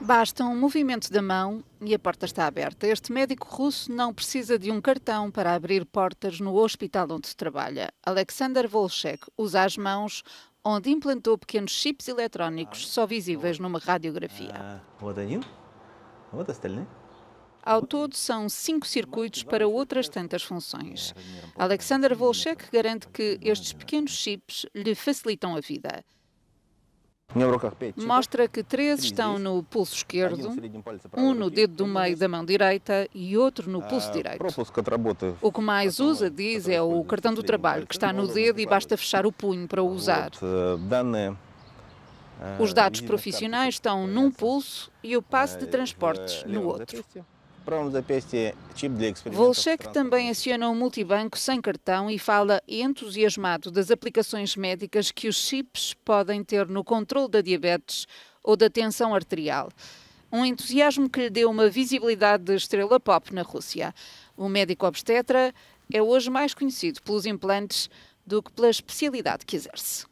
Basta um movimento da mão e a porta está aberta. Este médico russo não precisa de um cartão para abrir portas no hospital onde trabalha. Alexander Volchek usa as mãos onde implantou pequenos chips eletrónicos só visíveis numa radiografia. Ah, Ao todo, são cinco circuitos para outras tantas funções. Alexander Volchek garante que estes pequenos chips lhe facilitam a vida. Tipo, Mostra que três estão no pulso esquerdo, um no dedo do meio da mão direita e outro no pulso ah, direito. O que mais então, usa, diz, é o cartão do trabalho, que está no dedo e basta fechar o punho para o usar. Os dados ah, profissionais estão num pulso e o passe de ah, transportes no outro. Tipo Volchek também aciona um multibanco sem cartão e fala entusiasmado das aplicações médicas que os chips podem ter no controle da diabetes ou da tensão arterial. Um entusiasmo que lhe deu uma visibilidade de estrela pop na Rússia. O médico obstetra é hoje mais conhecido pelos implantes do que pela especialidade que exerce.